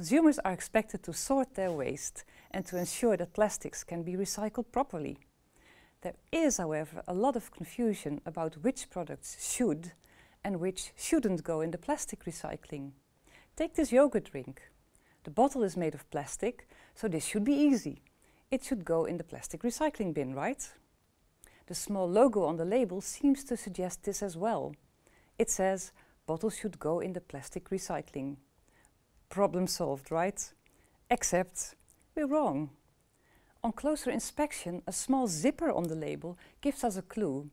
Consumers are expected to sort their waste and to ensure that plastics can be recycled properly. There is, however, a lot of confusion about which products should and which shouldn't go in the plastic recycling. Take this yogurt drink. The bottle is made of plastic, so this should be easy. It should go in the plastic recycling bin, right? The small logo on the label seems to suggest this as well. It says bottles should go in the plastic recycling problem solved, right? Except we're wrong. On closer inspection, a small zipper on the label gives us a clue.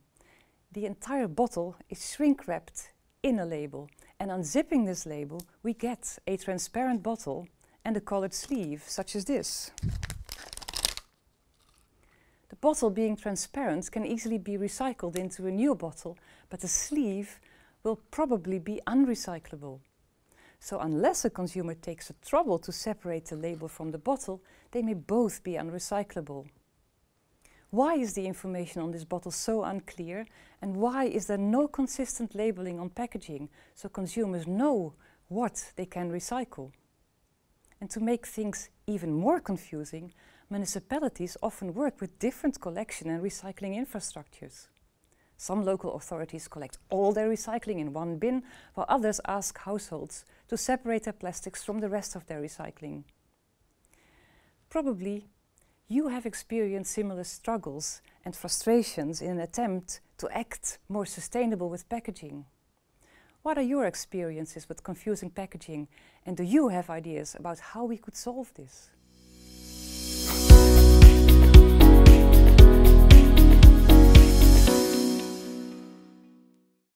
The entire bottle is shrink wrapped in a label, and unzipping this label, we get a transparent bottle and a colored sleeve, such as this. The bottle being transparent can easily be recycled into a new bottle, but the sleeve will probably be unrecyclable. So unless a consumer takes the trouble to separate the label from the bottle, they may both be unrecyclable. Why is the information on this bottle so unclear and why is there no consistent labeling on packaging so consumers know what they can recycle? And to make things even more confusing, municipalities often work with different collection and recycling infrastructures. Some local authorities collect all their recycling in one bin, while others ask households to separate their plastics from the rest of their recycling. Probably you have experienced similar struggles and frustrations in an attempt to act more sustainable with packaging. What are your experiences with confusing packaging and do you have ideas about how we could solve this?